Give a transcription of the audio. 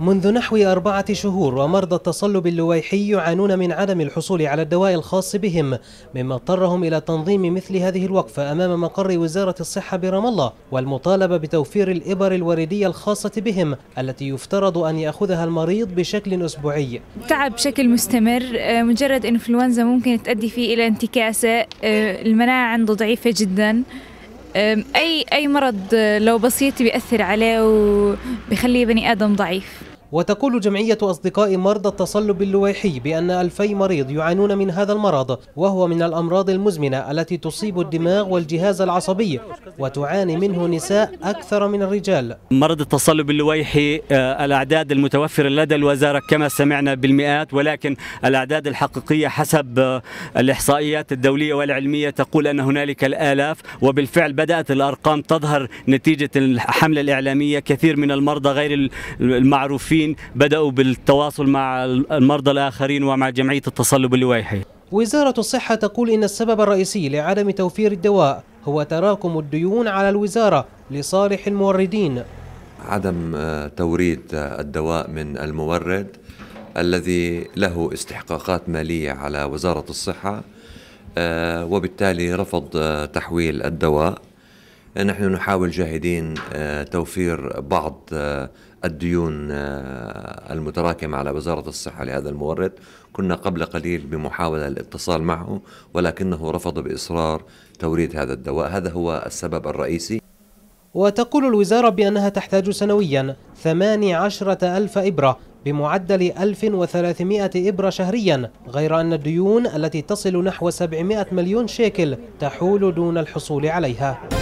منذ نحو أربعة شهور ومرضى التصلب اللويحي يعانون من عدم الحصول على الدواء الخاص بهم مما اضطرهم إلى تنظيم مثل هذه الوقفة أمام مقر وزارة الصحة برام الله والمطالبة بتوفير الإبر الوريدية الخاصة بهم التي يفترض أن يأخذها المريض بشكل أسبوعي تعب بشكل مستمر آه، مجرد إنفلونزا ممكن تؤدي فيه إلى انتكاسة آه، المناعة عنده ضعيفة جداً اي اي مرض آه، لو بسيط بياثر عليه وبيخليه بني ادم ضعيف وتقول جمعية أصدقاء مرضى التصلب اللويحي بأن ألفي مريض يعانون من هذا المرض وهو من الأمراض المزمنة التي تصيب الدماغ والجهاز العصبي وتعاني منه نساء أكثر من الرجال مرض التصلب اللويحي آه، الأعداد المتوفرة لدى الوزارة كما سمعنا بالمئات ولكن الأعداد الحقيقية حسب آه، الإحصائيات الدولية والعلمية تقول أن هنالك الآلاف وبالفعل بدأت الأرقام تظهر نتيجة الحملة الإعلامية كثير من المرضى غير المعروفين المشرفين بدأوا بالتواصل مع المرضى الآخرين ومع جمعية التصلب اللوايحي وزارة الصحة تقول إن السبب الرئيسي لعدم توفير الدواء هو تراكم الديون على الوزارة لصالح الموردين عدم آه، توريد آه، الدواء من المورد الذي له استحقاقات مالية على وزارة الصحة آه، وبالتالي رفض تحويل الدواء نحن نحاول جاهدين آه، توفير بعض آه، الديون آه، المتراكمة على وزارة الصحة لهذا المورد كنا قبل قليل بمحاولة الاتصال معه ولكنه رفض بإصرار توريد هذا الدواء هذا هو السبب الرئيسي وتقول الوزارة بأنها تحتاج سنويا 18 ألف إبرة بمعدل 1300 إبرة شهريا غير أن الديون التي تصل نحو 700 مليون شيكل تحول دون الحصول عليها